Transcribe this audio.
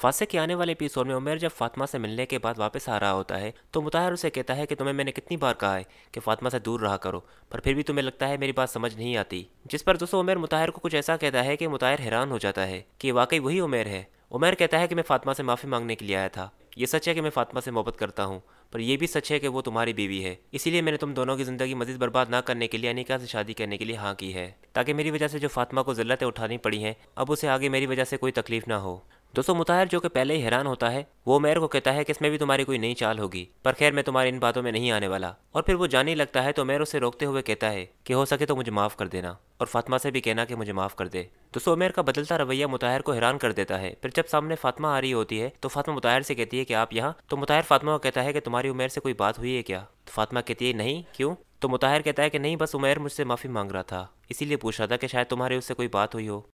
फांसे के आने वाले एपिसोड में उमेर जब फातिमा से मिलने के बाद वापस आ रहा होता है तो मुताहर उसे कहता है कि तुम्हें मैंने कितनी बार कहा है कि फातिमा से दूर रहा करो पर फिर भी तुम्हें लगता है मेरी बात समझ नहीं आती जिस पर दोस्तों उमेर मुताहिर को कुछ ऐसा कहता है कि मुताहिर हैरान हो जाता है कि वाकई वही उमेर है उमेर कहता है कि मैं फातिमा से माफ़ी मांगने के लिए आया था ये सच है कि मैं फातिमा से मोहब्बत करता हूँ पर यह भी सच है कि वो तुम्हारी बीवी है इसीलिए मैंने तुम दोनों की ज़िंदगी मजीद बर्बाद ना करने के लिए अनिका से शादी करने के लिए हाँ की है ताकि मेरी वजह से जो फातिमा को ज़िल्लतें उठानी पड़ी हैं अब उसे आगे मेरी वजह से कोई तकलीफ ना हो दोस्तों मुताहिर जो कि पहले ही हैरान होता है वो मेयर को कहता है कि इसमें भी तुम्हारी कोई नई चाल होगी पर खैर मैं तुम्हारी इन बातों में नहीं आने वाला और फिर वो जाने लगता है तो मेयर उसे रोकते हुए कहता है कि हो सके तो मुझे माफ़ कर देना और फातिमा से भी कहना कि मुझे माफ़ कर दे दोस्तों उमेर का बदलता रवैया मुताहिर को हैरान कर देता है फिर जब सामने फातिमा आ रही होती है तो फातिमा मुताहिर से कहती है कि आप यहाँ तो मुताहिर फातिमा को कहता है कि तुम्हारी उमेर से कोई बात हुई है क्या तो फातिमा कहती है नहीं क्यों तो मुताहिर कहता है कि नहीं बस उमेर मुझसे माफ़ी मांग रहा था इसीलिए पूछ रहा था कि शायद तुम्हारी उससे कोई बात हुई हो